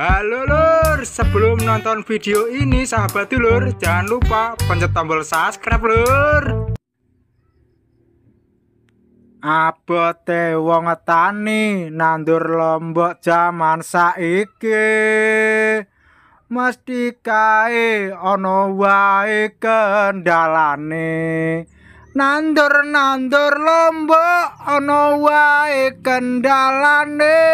Halo lur, sebelum nonton video ini sahabat dulur, jangan lupa pencet tombol subscribe lur. Abote wong tani nandur lombok zaman saiki. Mesti kae ana wae kendalane. Nandur-nandur lombok ana wae kendalane.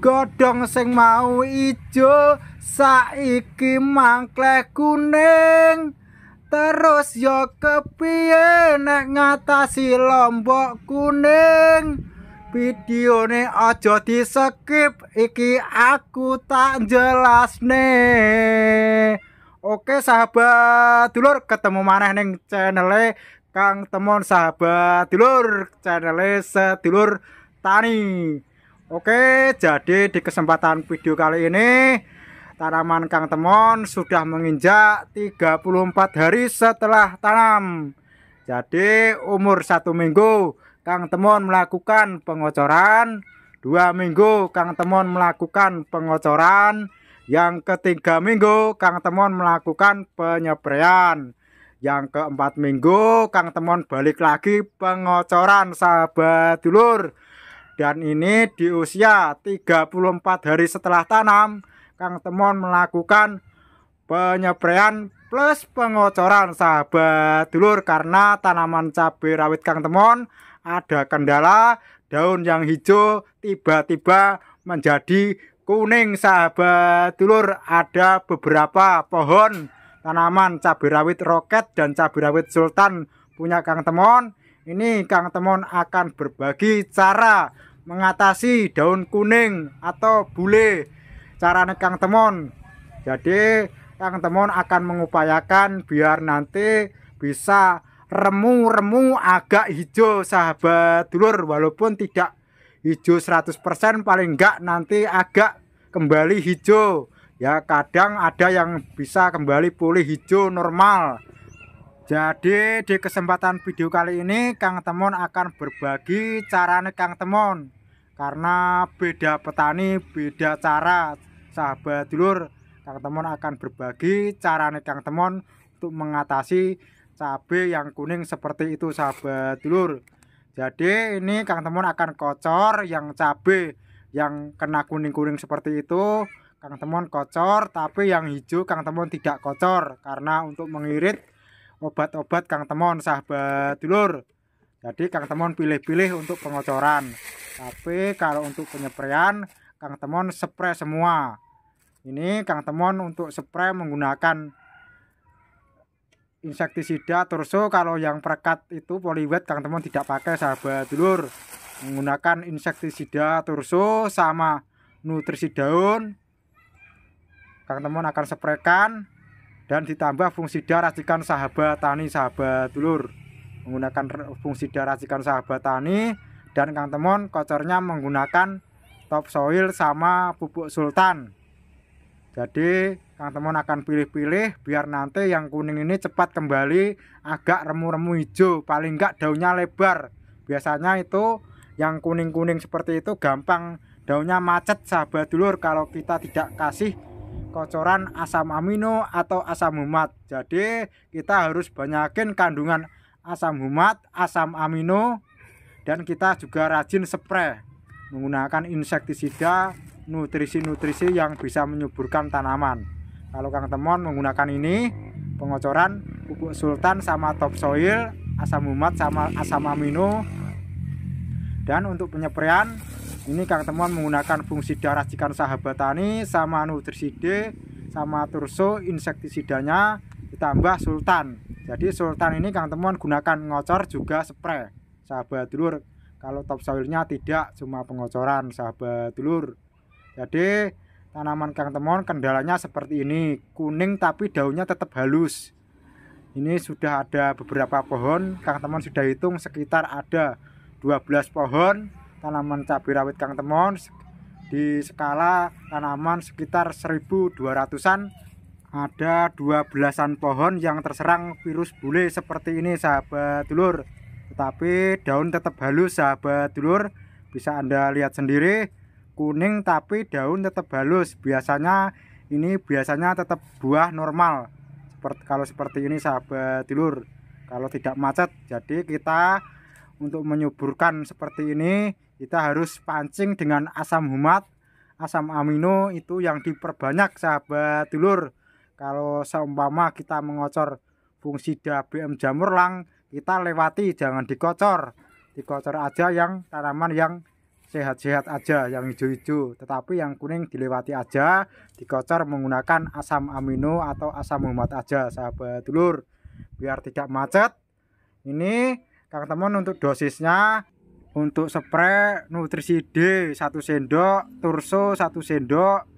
godhong sing mau ijo saiki mangkleh kuning terus yo kepiye nek ngatasi lombok kuning videone aja di skip iki aku tak jelas nih Oke sahabat dulur ketemu maneh ning channel Kang Temon sahabat dulur channel sedulur tani Oke, jadi di kesempatan video kali ini tanaman Kang Temon sudah menginjak 34 hari setelah tanam. Jadi umur satu minggu Kang Temon melakukan pengocoran, dua minggu Kang Temon melakukan pengocoran, yang ketiga minggu Kang Temon melakukan penyepraian. Yang keempat minggu Kang Temon balik lagi pengocoran sahabat dulur dan ini di usia 34 hari setelah tanam Kang Temon melakukan penyepraian plus pengocoran sahabat dulur karena tanaman cabai rawit Kang Temon ada kendala daun yang hijau tiba-tiba menjadi kuning sahabat dulur ada beberapa pohon tanaman cabai rawit roket dan cabai rawit sultan punya Kang Temon ini Kang Temon akan berbagi cara mengatasi daun kuning atau bule cara Kang Temon jadi Kang Temon akan mengupayakan biar nanti bisa remu-remu agak hijau sahabat dulur walaupun tidak hijau 100% paling enggak nanti agak kembali hijau ya kadang ada yang bisa kembali pulih hijau normal jadi di kesempatan video kali ini Kang Temon akan berbagi cara Kang Temon karena beda petani beda cara sahabat dulur Kang Temon akan berbagi cara nih Kang Temon untuk mengatasi cabai yang kuning seperti itu sahabat dulur jadi ini Kang Temon akan kocor yang cabai yang kena kuning-kuning seperti itu Kang Temon kocor tapi yang hijau Kang Temon tidak kocor karena untuk mengirit obat-obat Kang Temon sahabat dulur jadi Kang Temon pilih-pilih untuk pengocoran tapi kalau untuk penyeprean Kang Temon spray semua ini Kang Temon untuk spray menggunakan insektisida terus kalau yang perekat itu poliwet Kang Temon tidak pakai sahabat dulur menggunakan insektisida terus sama nutrisi daun Kang Temon akan spraykan dan ditambah fungsida racikan sahabat tani sahabat dulur menggunakan fungsida racikan sahabat tani dan Kang Temon kocornya menggunakan top soil sama pupuk sultan jadi Kang Temon akan pilih-pilih biar nanti yang kuning ini cepat kembali agak remu-remu hijau paling enggak daunnya lebar biasanya itu yang kuning-kuning seperti itu gampang daunnya macet sahabat dulur kalau kita tidak kasih kocoran asam amino atau asam humat jadi kita harus banyakin kandungan asam humat, asam amino dan kita juga rajin spray menggunakan insektisida nutrisi-nutrisi yang bisa menyuburkan tanaman kalau Kang Temon menggunakan ini pengocoran pupuk sultan sama topsoil asam umat sama asam amino dan untuk penyepraian ini Kang Temon menggunakan darah jikan sahabat tani sama nutriside sama turso insektisidanya ditambah sultan jadi sultan ini Kang Temon gunakan ngocor juga spray sahabat dulur kalau top soilnya tidak cuma pengocoran sahabat dulur jadi tanaman kang temon kendalanya seperti ini kuning tapi daunnya tetap halus ini sudah ada beberapa pohon kang temon sudah hitung sekitar ada 12 pohon tanaman cabai rawit kang temon di skala tanaman sekitar 1200-an ada 12-an pohon yang terserang virus bule seperti ini sahabat dulur tetapi daun tetap halus sahabat dulur bisa anda lihat sendiri kuning tapi daun tetap halus biasanya ini biasanya tetap buah normal seperti kalau seperti ini sahabat dulur kalau tidak macet jadi kita untuk menyuburkan seperti ini kita harus pancing dengan asam humat asam amino itu yang diperbanyak sahabat dulur kalau seumpama kita mengocor fungsi BM jamur lang kita lewati jangan dikocor dikocor aja yang tanaman yang sehat-sehat aja yang hijau-hijau tetapi yang kuning dilewati aja dikocor menggunakan asam amino atau asam umat aja sahabat dulur biar tidak macet ini Kang teman untuk dosisnya untuk spray nutrisi D 1 sendok turso 1 sendok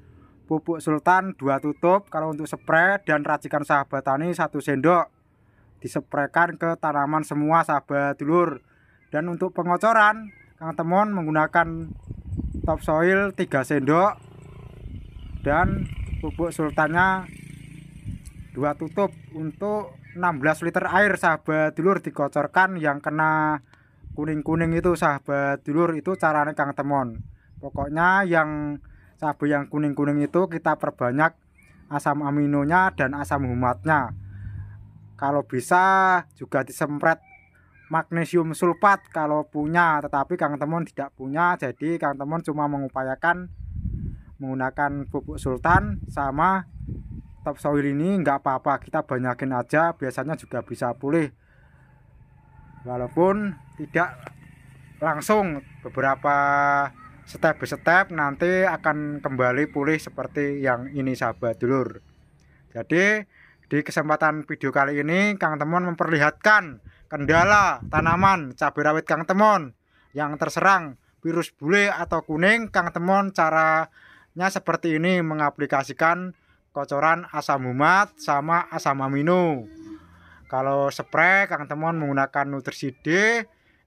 pupuk sultan dua tutup kalau untuk spray dan racikan sahabat tani satu sendok diseprekan ke tanaman semua sahabat dulur dan untuk pengocoran Kang Temon menggunakan topsoil tiga sendok dan pupuk sultannya dua tutup untuk 16 liter air sahabat dulur dikocorkan yang kena kuning-kuning itu sahabat dulur itu caranya Kang Temon pokoknya yang Cabai yang kuning-kuning itu kita perbanyak asam aminonya dan asam humatnya. Kalau bisa juga disemprot magnesium sulfat kalau punya, tetapi Kang Temon tidak punya, jadi Kang Temon cuma mengupayakan menggunakan pupuk sultan sama top soil ini nggak apa-apa kita banyakin aja biasanya juga bisa pulih walaupun tidak langsung beberapa step by step nanti akan kembali pulih seperti yang ini sahabat dulur jadi di kesempatan video kali ini Kang Temon memperlihatkan kendala tanaman cabai rawit Kang Temon yang terserang virus bule atau kuning Kang Temon caranya seperti ini mengaplikasikan kocoran asam humat sama asam amino kalau spray Kang Temon menggunakan nutrisi D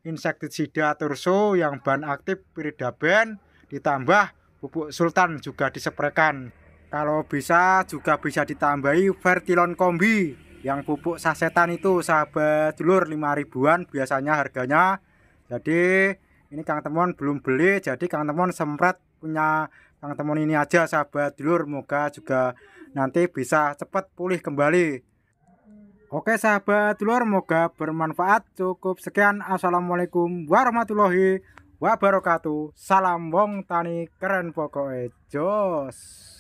insektisida turso yang bahan aktif piridaben ditambah pupuk sultan juga diseprekan. Kalau bisa juga bisa ditambahi vertilon kombi yang pupuk sasetan itu sahabat dulur 5 ribuan biasanya harganya. Jadi ini Kang Temon belum beli jadi Kang Temon semprot punya Kang Temon ini aja sahabat dulur moga juga nanti bisa cepat pulih kembali. Oke sahabat dulur, moga bermanfaat. Cukup sekian. Assalamualaikum warahmatullahi wabarakatuh. Salam wong tani keren pokoknya. Jos.